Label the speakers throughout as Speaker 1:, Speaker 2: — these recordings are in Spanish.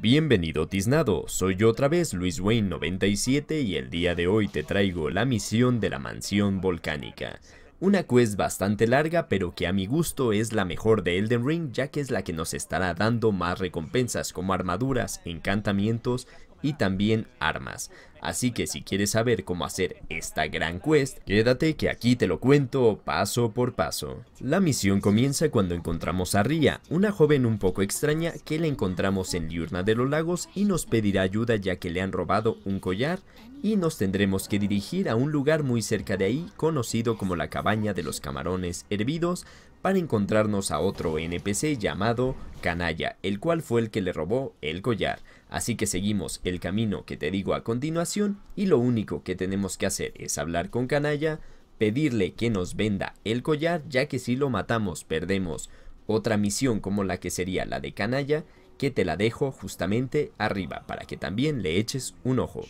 Speaker 1: Bienvenido tiznado, soy yo otra vez Luis Wayne 97 y el día de hoy te traigo la misión de la mansión volcánica. Una quest bastante larga pero que a mi gusto es la mejor de Elden Ring ya que es la que nos estará dando más recompensas como armaduras, encantamientos y también armas. Así que si quieres saber cómo hacer esta gran quest, quédate que aquí te lo cuento paso por paso. La misión comienza cuando encontramos a Ria, una joven un poco extraña que la encontramos en Diurna de los Lagos y nos pedirá ayuda ya que le han robado un collar y nos tendremos que dirigir a un lugar muy cerca de ahí conocido como la cabaña de los camarones hervidos para encontrarnos a otro NPC llamado canalla, el cual fue el que le robó el collar. Así que seguimos el camino que te digo a continuación y lo único que tenemos que hacer es hablar con canalla, pedirle que nos venda el collar ya que si lo matamos perdemos otra misión como la que sería la de canalla que te la dejo justamente arriba para que también le eches un ojo.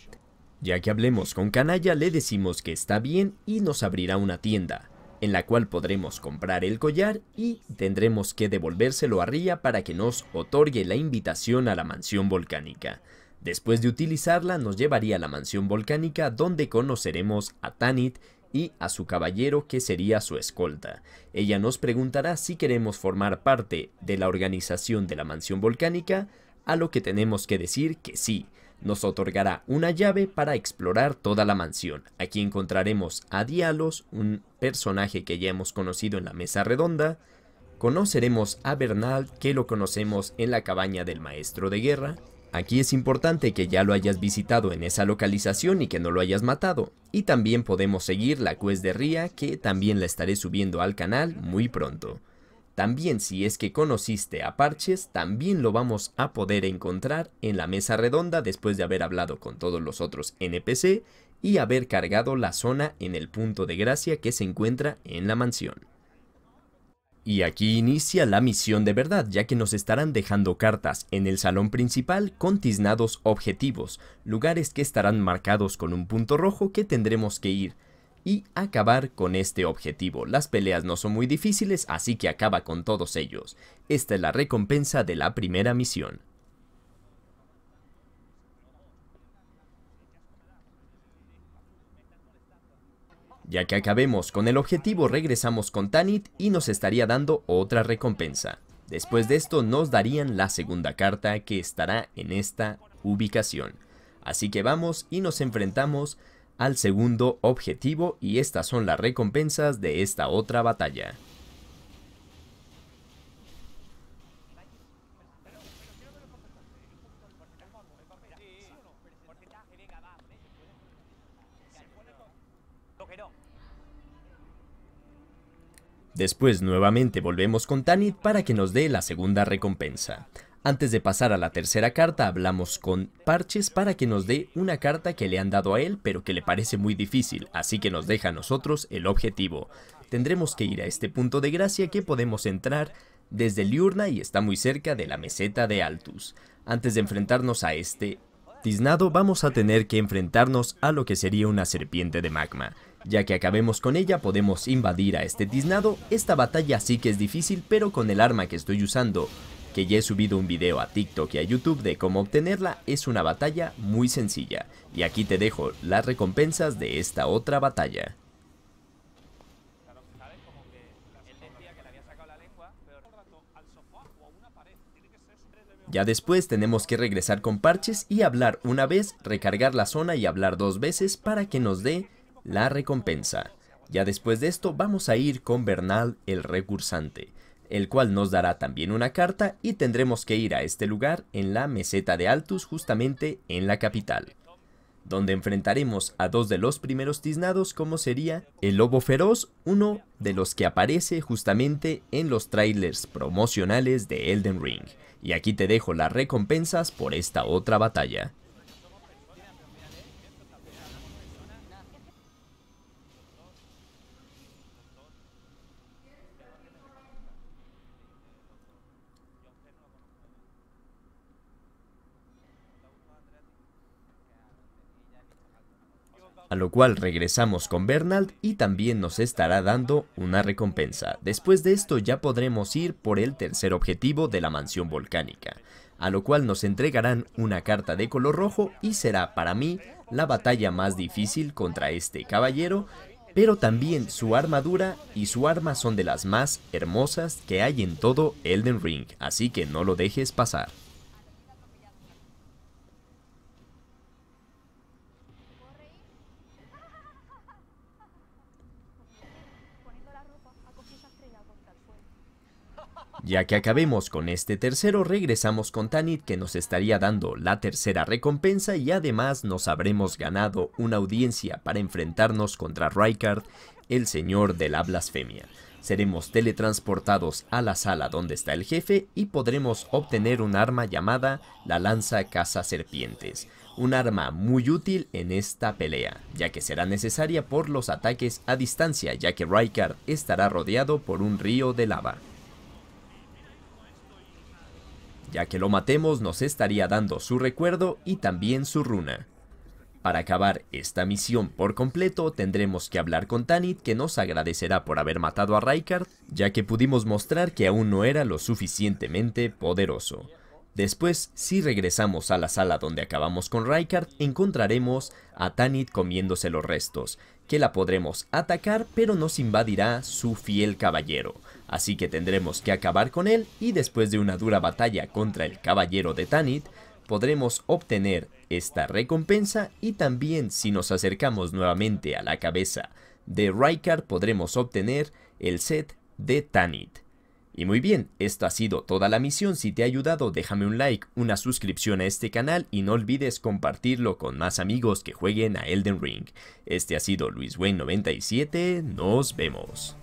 Speaker 1: Ya que hablemos con canalla le decimos que está bien y nos abrirá una tienda en la cual podremos comprar el collar y tendremos que devolvérselo a Ria para que nos otorgue la invitación a la mansión volcánica. Después de utilizarla nos llevaría a la mansión volcánica donde conoceremos a Tanit y a su caballero que sería su escolta. Ella nos preguntará si queremos formar parte de la organización de la mansión volcánica, a lo que tenemos que decir que sí. Nos otorgará una llave para explorar toda la mansión. Aquí encontraremos a Dialos, un personaje que ya hemos conocido en la mesa redonda, conoceremos a Bernal que lo conocemos en la cabaña del maestro de guerra. Aquí es importante que ya lo hayas visitado en esa localización y que no lo hayas matado. Y también podemos seguir la quest de Ría que también la estaré subiendo al canal muy pronto. También si es que conociste a Parches, también lo vamos a poder encontrar en la mesa redonda después de haber hablado con todos los otros NPC y haber cargado la zona en el punto de gracia que se encuentra en la mansión. Y aquí inicia la misión de verdad, ya que nos estarán dejando cartas en el salón principal con tiznados objetivos, lugares que estarán marcados con un punto rojo que tendremos que ir y acabar con este objetivo. Las peleas no son muy difíciles, así que acaba con todos ellos. Esta es la recompensa de la primera misión. Ya que acabemos con el objetivo regresamos con Tanit y nos estaría dando otra recompensa. Después de esto nos darían la segunda carta que estará en esta ubicación. Así que vamos y nos enfrentamos al segundo objetivo y estas son las recompensas de esta otra batalla. Después nuevamente volvemos con Tanit para que nos dé la segunda recompensa. Antes de pasar a la tercera carta hablamos con Parches para que nos dé una carta que le han dado a él pero que le parece muy difícil, así que nos deja a nosotros el objetivo. Tendremos que ir a este punto de gracia que podemos entrar desde Liurna y está muy cerca de la meseta de Altus. Antes de enfrentarnos a este Tiznado vamos a tener que enfrentarnos a lo que sería una serpiente de magma. Ya que acabemos con ella podemos invadir a este tiznado, esta batalla sí que es difícil pero con el arma que estoy usando, que ya he subido un video a TikTok y a YouTube de cómo obtenerla, es una batalla muy sencilla. Y aquí te dejo las recompensas de esta otra batalla. Ya después tenemos que regresar con parches y hablar una vez, recargar la zona y hablar dos veces para que nos dé la recompensa. Ya después de esto vamos a ir con Bernal el recursante, el cual nos dará también una carta y tendremos que ir a este lugar en la meseta de Altus justamente en la capital donde enfrentaremos a dos de los primeros tiznados como sería el Lobo Feroz, uno de los que aparece justamente en los trailers promocionales de Elden Ring. Y aquí te dejo las recompensas por esta otra batalla. a lo cual regresamos con Bernald y también nos estará dando una recompensa. Después de esto ya podremos ir por el tercer objetivo de la mansión volcánica, a lo cual nos entregarán una carta de color rojo y será para mí la batalla más difícil contra este caballero, pero también su armadura y su arma son de las más hermosas que hay en todo Elden Ring, así que no lo dejes pasar. Ya que acabemos con este tercero, regresamos con Tanit que nos estaría dando la tercera recompensa y además nos habremos ganado una audiencia para enfrentarnos contra Rykard, el señor de la blasfemia. Seremos teletransportados a la sala donde está el jefe y podremos obtener un arma llamada la lanza caza serpientes, un arma muy útil en esta pelea, ya que será necesaria por los ataques a distancia ya que Rykard estará rodeado por un río de lava ya que lo matemos nos estaría dando su recuerdo y también su runa. Para acabar esta misión por completo tendremos que hablar con Tanit que nos agradecerá por haber matado a Raikard, ya que pudimos mostrar que aún no era lo suficientemente poderoso. Después, si regresamos a la sala donde acabamos con Raikard, encontraremos a Tanit comiéndose los restos, que la podremos atacar pero nos invadirá su fiel caballero, así que tendremos que acabar con él y después de una dura batalla contra el caballero de Tanit, podremos obtener esta recompensa y también si nos acercamos nuevamente a la cabeza de Raikard podremos obtener el set de Tanit. Y muy bien, esto ha sido toda la misión, si te ha ayudado déjame un like, una suscripción a este canal y no olvides compartirlo con más amigos que jueguen a Elden Ring. Este ha sido Luis 97, nos vemos.